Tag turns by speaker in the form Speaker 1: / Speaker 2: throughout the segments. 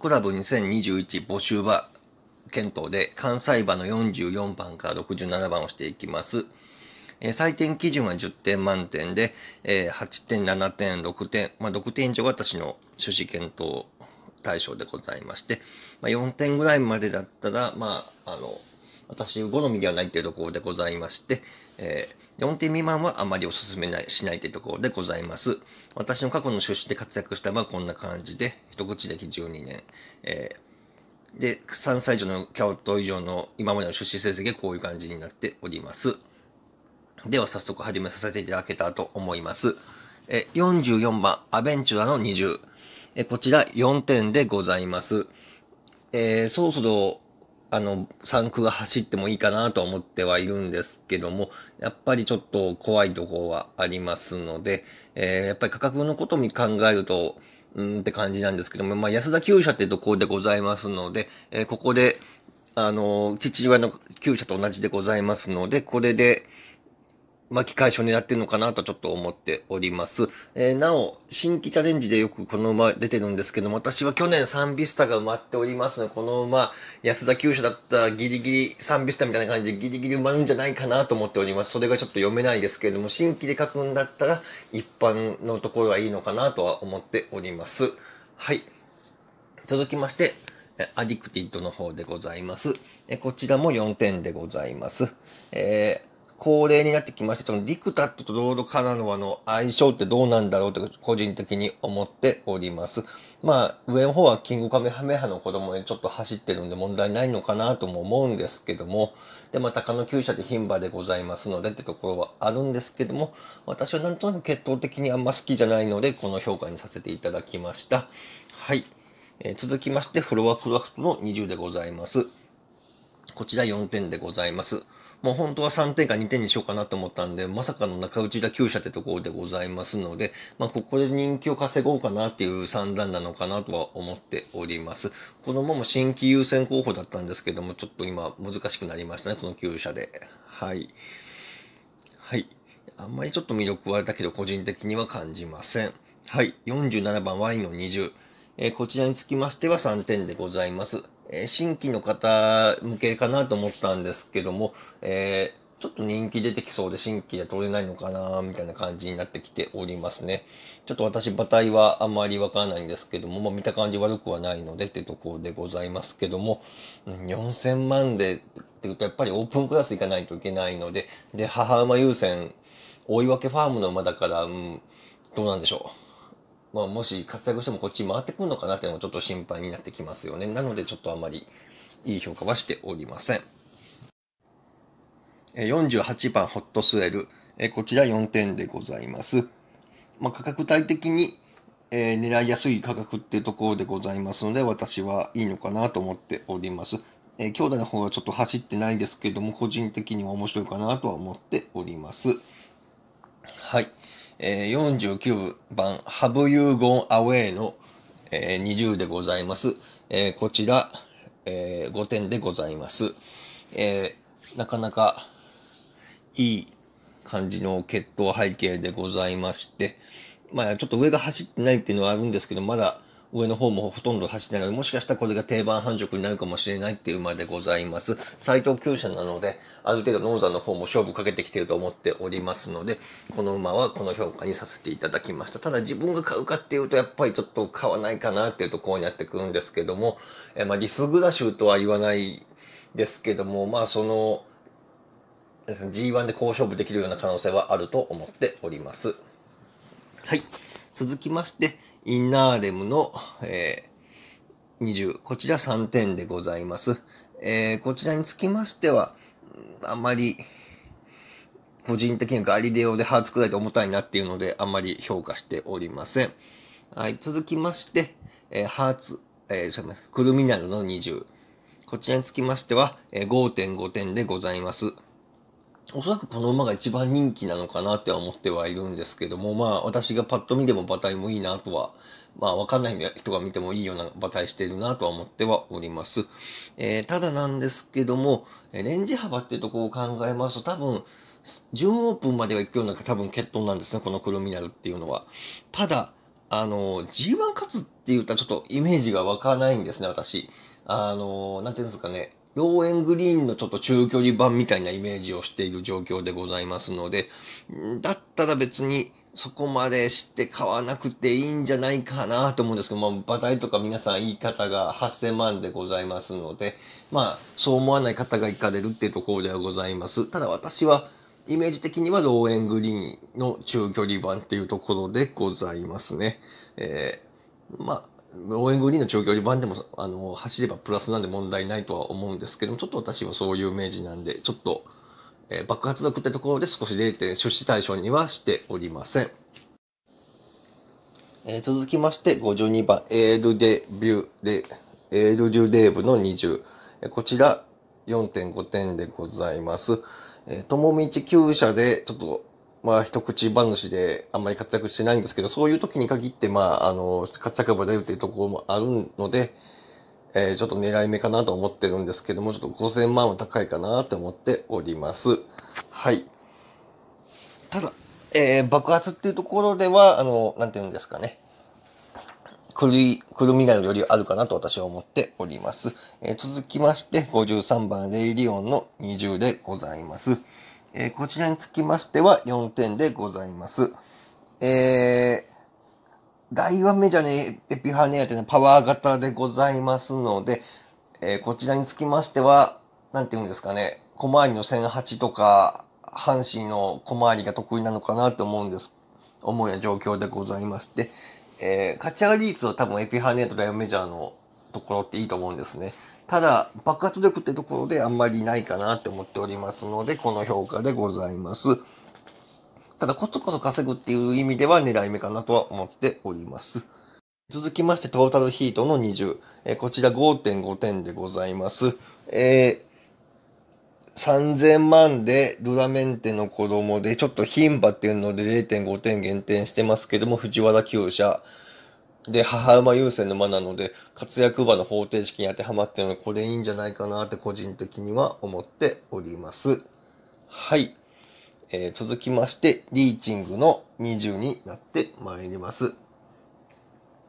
Speaker 1: クラブ2021募集は検討で関西場の44番から67番をしていきます。えー、採点基準は10点満点で、えー、8点、7点、6点、まあ、6点以上が私の趣旨検討対象でございまして、まあ、4点ぐらいまでだったら、まあ、あの、私好みではないというところでございまして、えー、4点未満はあまりお勧めないしないというところでございます。私の過去の出資で活躍した合はこんな感じで、一口歴12年、えー、で、3歳以上のキャオト以上の今までの出資成績がこういう感じになっております。では早速始めさせていただけたらと思います。え44番、アベンチュアの20。えこちら4点でございます。えー、そろそろあの、3区が走ってもいいかなと思ってはいるんですけども、やっぱりちょっと怖いところはありますので、えー、やっぱり価格のことに考えると、うんって感じなんですけども、まあ、安田厩舎ってところでございますので、えー、ここで、あの、父親の厩舎と同じでございますので、これで、巻き返しになってるのかなとちょっと思っております。えー、なお、新規チャレンジでよくこの馬出てるんですけども、私は去年サンビスタが埋まっておりますので、この馬、安田厩舎だったらギリギリサンビスタみたいな感じでギリギリ埋まるんじゃないかなと思っております。それがちょっと読めないですけれども、新規で書くんだったら一般のところはいいのかなとは思っております。はい。続きまして、アディクティッドの方でございます。こちらも4点でございます。えー高齢になってきまして、そのディクタットとロードカナノアの相性ってどうなんだろうと個人的に思っております。まあ、上の方はキングカメハメハの子供にちょっと走ってるんで問題ないのかなとも思うんですけども、で、また、あ、の厩舎で牝馬でございますのでってところはあるんですけども、私はなんとなく血統的にあんま好きじゃないので、この評価にさせていただきました。はい。えー、続きまして、フロアクラフトの20でございます。こちら4点でございます。もう本当は3点か2点にしようかなと思ったんで、まさかの中内田厩舎ってところでございますので、まあ、ここで人気を稼ごうかなっていう算段なのかなとは思っております。このまま新規優先候補だったんですけども、ちょっと今難しくなりましたね、この厩舎で。はい。はい。あんまりちょっと魅力はだけど個人的には感じません。はい。47番ワインの20。えこちらにつきましては3点でございます。え新規の方向けかなと思ったんですけども、えちょっと人気出てきそうで新規で取れないのかなみたいな感じになってきておりますね。ちょっと私、馬体はあまりわからないんですけども、まあ、見た感じ悪くはないのでってところでございますけども、4000万でっていうとやっぱりオープンクラス行かないといけないので、で、母馬優先、い分けファームの馬だから、うん、どうなんでしょう。まあ、もし活躍してもこっち回ってくるのかなっていうのがちょっと心配になってきますよね。なのでちょっとあんまりいい評価はしておりません。48番ホットスウェル。こちら4点でございます。まあ、価格帯的に、えー、狙いやすい価格っていうところでございますので、私はいいのかなと思っております。えー、兄弟の方はちょっと走ってないですけども、個人的には面白いかなとは思っております。はい。えー、49番、Have You Gone Away の、えー、20でございます。えー、こちら、えー、5点でございます。えー、なかなかいい感じの血統背景でございまして、まあちょっと上が走ってないっていうのはあるんですけど、まだ上の方もほとんど走ってないもしかしたらこれが定番繁殖になるかもしれないっていう馬でございます。斎藤厩舎なので、ある程度ノーザンの方も勝負かけてきてると思っておりますので、この馬はこの評価にさせていただきました。ただ自分が買うかっていうと、やっぱりちょっと買わないかなっていうところになってくるんですけども、えまあ、リスグラシューとは言わないですけども、まあその、G1 で好勝負できるような可能性はあると思っております。はい。続きまして、インナーレムの、えー、20、こちら3点でございます。えー、こちらにつきましては、あまり、個人的にはガリレオでハーツくらいで重たいなっていうので、あんまり評価しておりません。はい、続きまして、えー、ハーツ、えー、クルミナルの20。こちらにつきましては、えー、5.5点でございます。おそらくこの馬が一番人気なのかなっては思ってはいるんですけども、まあ私がパッと見でも馬体もいいなとは、まあわかんない人が見てもいいような馬体してるなとは思ってはおります。えー、ただなんですけども、レンジ幅っていうとこを考えますと多分、準オープンまでは行くような多分決闘なんですね、このクルミナルっていうのは。ただ、あの、G1 勝つって言ったらちょっとイメージが湧かないんですね、私。あの、なんていうんですかね、ローエングリーンのちょっと中距離版みたいなイメージをしている状況でございますので、だったら別にそこまでして買わなくていいんじゃないかなと思うんですけど、まあ、馬体とか皆さん言い方が8000万でございますので、まあ、そう思わない方が行かれるっていうところではございます。ただ私は、イメージ的にはローエングリーンの中距離版っていうところでございますね。えー、まあ、応援グリーンの長距離版でもあの走ればプラスなんで問題ないとは思うんですけどもちょっと私はそういうイメージなんでちょっと、えー、爆発力ってところで少し0点出資対象にはしておりません、えー、続きまして52番エールデビューでエールデュデーブの20、えー、こちら4.5点でございますともみ厩舎でちょっとまあ、一口話であんまり活躍してないんですけど、そういう時に限って、まあ、あの、活躍が出るというところもあるので、えー、ちょっと狙い目かなと思ってるんですけども、ちょっと5000万は高いかなと思っております。はい。ただ、えー、爆発っていうところでは、あの、なんていうんですかね。くる、くるみがよりあるかなと私は思っております。えー、続きまして、53番レイリオンの20でございます。えー、こちらにつきましては4点でございます。えー、大和メジャーにエピハネアというのはパワー型でございますので、えー、こちらにつきましては、なんていうんですかね、小回りの1008とか、阪神の小回りが得意なのかなと思うんです、思うような状況でございまして、えー、勝ち上がり率は多分エピハネアとイ和メジャーのところっていいと思うんですね。ただ、爆発力ってところであんまりないかなって思っておりますので、この評価でございます。ただ、コツコツ稼ぐっていう意味では狙い目かなとは思っております。続きまして、トータルヒートの20。えー、こちら5.5点でございます。えー、3000万でドラメンテの子供で、ちょっと牝馬っていうので0.5点減点してますけども、藤原厩舎。で、母馬優先の馬なので、活躍馬の方程式に当てはまってるので、これいいんじゃないかなって個人的には思っております。はい。えー、続きまして、リーチングの20になってまいります。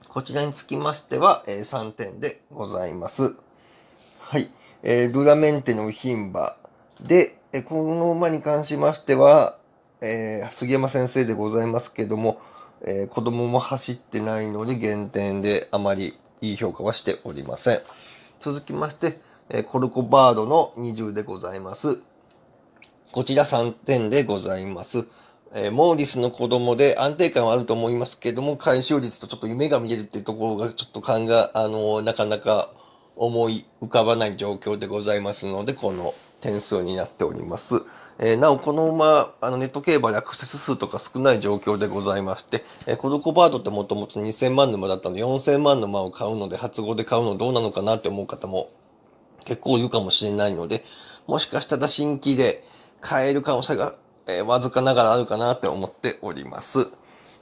Speaker 1: こちらにつきましては、えー、3点でございます。はい。えー、ドゥラメンテの牝馬で、えー、この馬に関しましては、えー、杉山先生でございますけども、えー、子供も走ってないので減点であまりいい評価はしておりません。続きまして、えー、コルコバードの20でございます。こちら3点でございます。えー、モーリスの子供で安定感はあると思いますけども、回収率とちょっと夢が見えるっていうところが、ちょっと勘が、あのー、なかなか思い浮かばない状況でございますので、この点数になっております。えー、なお、この馬、あのネット競馬でアクセス数とか少ない状況でございまして、えー、コルコバードってもともと2000万沼だったので、4000万沼を買うので、発語で買うのどうなのかなって思う方も結構いるかもしれないので、もしかしたら新規で買える可能性が、えー、わずかながらあるかなって思っております。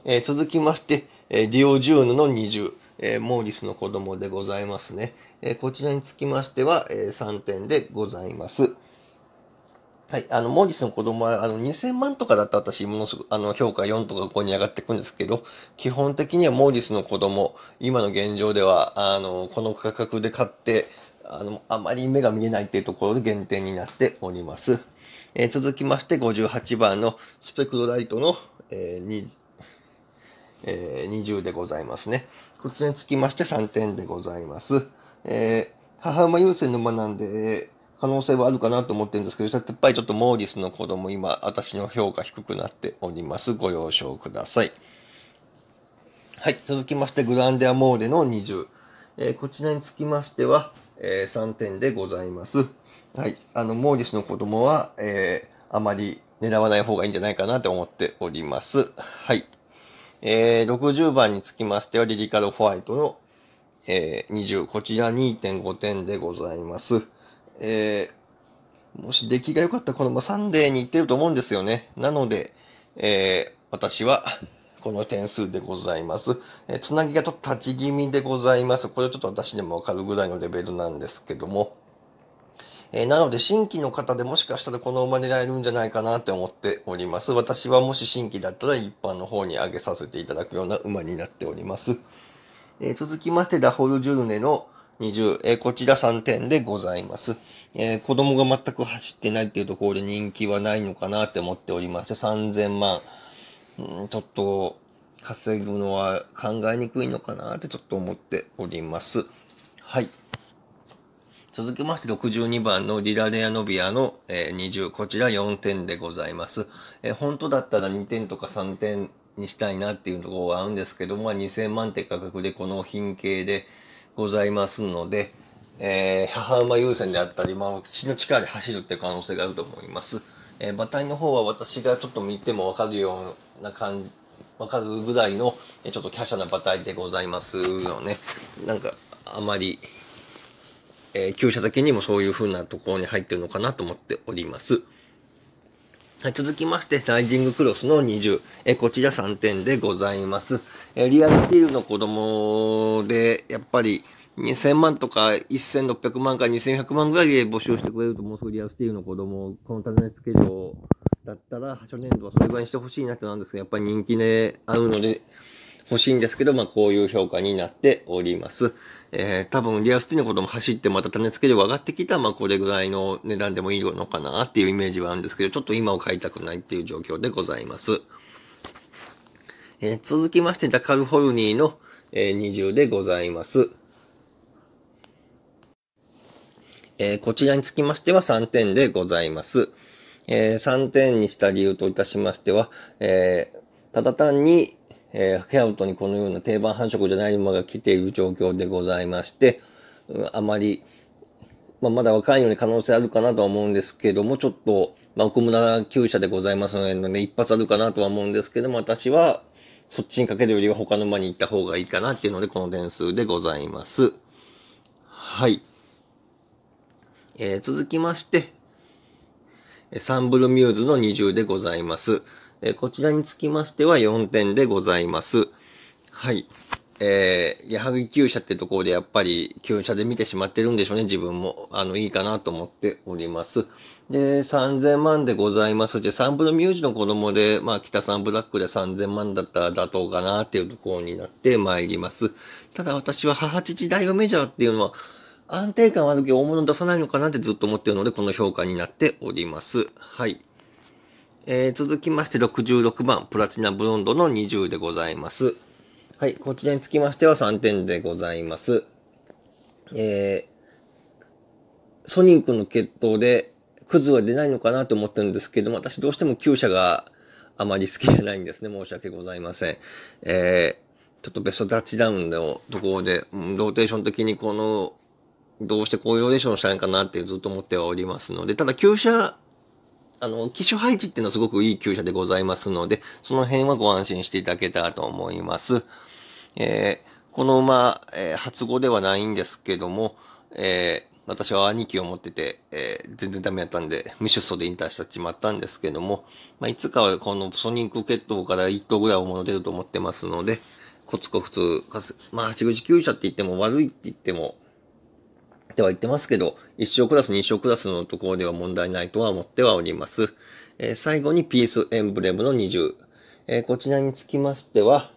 Speaker 1: えー、続きまして、えー、ディオジューヌの20。えー、モーリスの子供でございますね。えー、こちらにつきましては、えー、3点でございます。はい、あの、モーリスの子供は、あの、2000万とかだった私、ものすごく、あの、評価4とか5に上がっていくんですけど、基本的にはモーリスの子供、今の現状では、あの、この価格で買って、あの、あまり目が見えないっていうところで減点になっております。えー、続きまして、58番のスペクトライトの、えー、えー、20でございますね。こちらにつきまして3点でございます。えー、母馬優先の馬なんで、可能性はあるかなと思ってるんですけど、やっぱりちょっとモーリスの子供今、私の評価低くなっております。ご了承ください。はい、続きまして、グランデアモーレの20。えー、こちらにつきましては、えー、3点でございます。はい、あの、モーリスの子供は、えー、あまり狙わない方がいいんじゃないかなと思っております。はい。えー、60番につきましては、リリカル・ホワイトの、えー、20。こちら2.5点でございます。えー、もし出来が良かったらこのまサンデーに行ってると思うんですよね。なので、えー、私は、この点数でございます。えつなぎがちょっと立ち気味でございます。これちょっと私でもわかるぐらいのレベルなんですけども。えー、なので、新規の方でもしかしたらこの馬狙えるんじゃないかなって思っております。私はもし新規だったら一般の方に上げさせていただくような馬になっております。えー、続きまして、ラホル・ジュルネの、20、えこちら3点でございます。えー、子供が全く走ってないっていうところで人気はないのかなって思っておりまして、3000万、うん、ちょっと稼ぐのは考えにくいのかなってちょっと思っております。はい。続きまして62番のリラレアノビアの、えー、20、こちら4点でございます。えー、本当だったら2点とか3点にしたいなっていうところがあるんですけど、まあ2000万って価格でこの品系で、ございますので、えー、母馬優先であったり、まあ、口の力で走るって可能性があると思います。えー、馬体の方は私がちょっと見てもわかるような感じ、わかるぐらいの、ちょっと華奢な馬体でございますよね。なんか、あまり、えー、旧車だけにもそういう風なところに入ってるのかなと思っております。はい、続きまして、ライジングクロスの20。えこちら3点でございます。えリアルティールの子供で、やっぱり2000万とか1600万から2100万ぐらいで募集してくれると、もうすぐリアルスティールの子供、この尋ねつけ料だったら、初年度はそれぐらいにしてほしいなってなんですけど、やっぱり人気であるので、欲しいんですけど、まあ、こういう評価になっております。えー、多分、リアスティのことも走ってまた種付け量上がってきたまあ、これぐらいの値段でもいいのかなっていうイメージはあるんですけど、ちょっと今を買いたくないっていう状況でございます。えー、続きまして、ダカルホルニーの、えー、20でございます。えー、こちらにつきましては3点でございます。えー、3点にした理由といたしましては、えー、ただ単に、えー、ケアウトにこのような定番繁殖じゃない馬が来ている状況でございまして、うん、あまり、まあ、まだ若いのに可能性あるかなとは思うんですけども、ちょっと、まあ、奥村厩舎でございますので、ね、一発あるかなとは思うんですけども、私は、そっちにかけるよりは他の馬に行った方がいいかなっていうので、この点数でございます。はい。えー、続きまして、サンブルミューズの20でございます。えこちらにつきましては4点でございます。はい。えー、矢作厩舎ってところでやっぱり厩舎で見てしまってるんでしょうね、自分も。あの、いいかなと思っております。で、3000万でございますで、サンブルミュージの子供で、まあ、北サンブラックで3000万だったら妥当かなっていうところになってまいります。ただ私は母父大学メジャーっていうのは、安定感あるけど大物出さないのかなってずっと思ってるので、この評価になっております。はい。えー、続きまして66番、プラチナブロンドの20でございます。はい、こちらにつきましては3点でございます。えー、ソニックの決闘で、クズは出ないのかなと思ってるんですけども、私どうしても旧車があまり好きじゃないんですね。申し訳ございません。えー、ちょっとベストタッチダウンのところで、ローテーション的にこの、どうしてこういうローテーションしたいかなってずっと思ってはおりますので、ただ旧車あの、機種配置っていうのはすごくいい旧車でございますので、その辺はご安心していただけたらと思います。えー、この馬、えー、初語ではないんですけども、えー、私は兄貴を持ってて、えー、全然ダメだったんで、未出走で引退しっちまったんですけども、まあ、いつかはこのソニック決闘から1頭ぐらいもの出ると思ってますので、コツコツ、まあ、8口9車って言っても悪いって言っても、ては言ってますけど、1章クラス、2章クラスのところでは問題ないとは思ってはおります。えー、最後にピースエンブレムの20。えー、こちらにつきましては、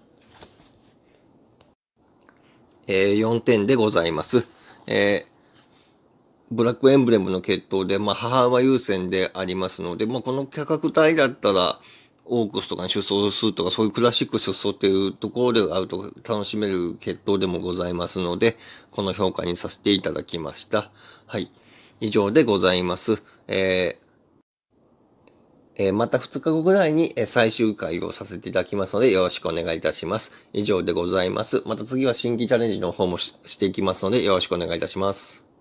Speaker 1: えー、4点でございます。えブラックエンブレムの決闘で、まあ、母は優先でありますので、まあ、この価格帯だったら、オークスとかに出走するとか、そういうクラシック出走っていうところであると楽しめる決闘でもございますので、この評価にさせていただきました。はい。以上でございます。えー、えー、また2日後ぐらいに最終回をさせていただきますのでよろしくお願いいたします。以上でございます。また次は新規チャレンジの方もしていきますのでよろしくお願いいたします。